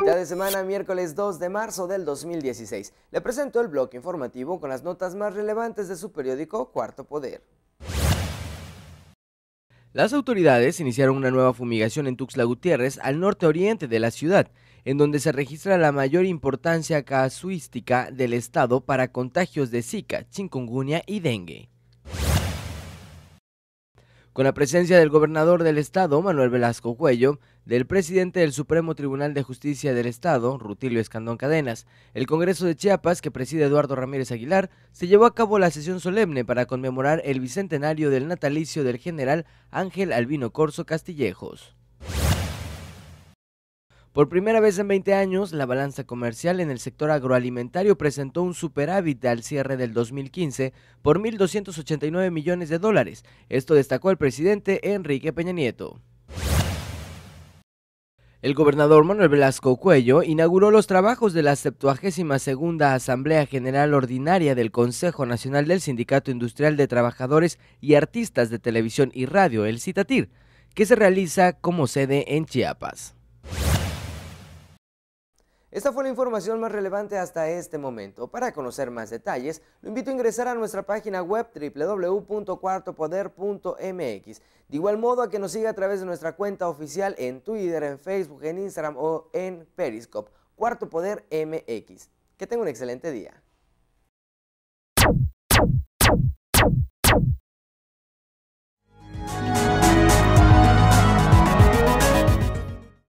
Mitad de semana, miércoles 2 de marzo del 2016. Le presento el bloque informativo con las notas más relevantes de su periódico Cuarto Poder. Las autoridades iniciaron una nueva fumigación en Tuxtla Gutiérrez al norte oriente de la ciudad, en donde se registra la mayor importancia casuística del estado para contagios de Zika, chikungunya y dengue con la presencia del gobernador del estado, Manuel Velasco Cuello, del presidente del Supremo Tribunal de Justicia del Estado, Rutilio Escandón Cadenas. El Congreso de Chiapas, que preside Eduardo Ramírez Aguilar, se llevó a cabo la sesión solemne para conmemorar el bicentenario del natalicio del general Ángel Albino Corso Castillejos. Por primera vez en 20 años, la balanza comercial en el sector agroalimentario presentó un superávit al cierre del 2015 por 1.289 millones de dólares. Esto destacó el presidente Enrique Peña Nieto. El gobernador Manuel Velasco Cuello inauguró los trabajos de la 72 Asamblea General Ordinaria del Consejo Nacional del Sindicato Industrial de Trabajadores y Artistas de Televisión y Radio, el CITATIR, que se realiza como sede en Chiapas. Esta fue la información más relevante hasta este momento. Para conocer más detalles, lo invito a ingresar a nuestra página web www.cuartopoder.mx. De igual modo a que nos siga a través de nuestra cuenta oficial en Twitter, en Facebook, en Instagram o en Periscope. Cuarto Poder MX. Que tenga un excelente día.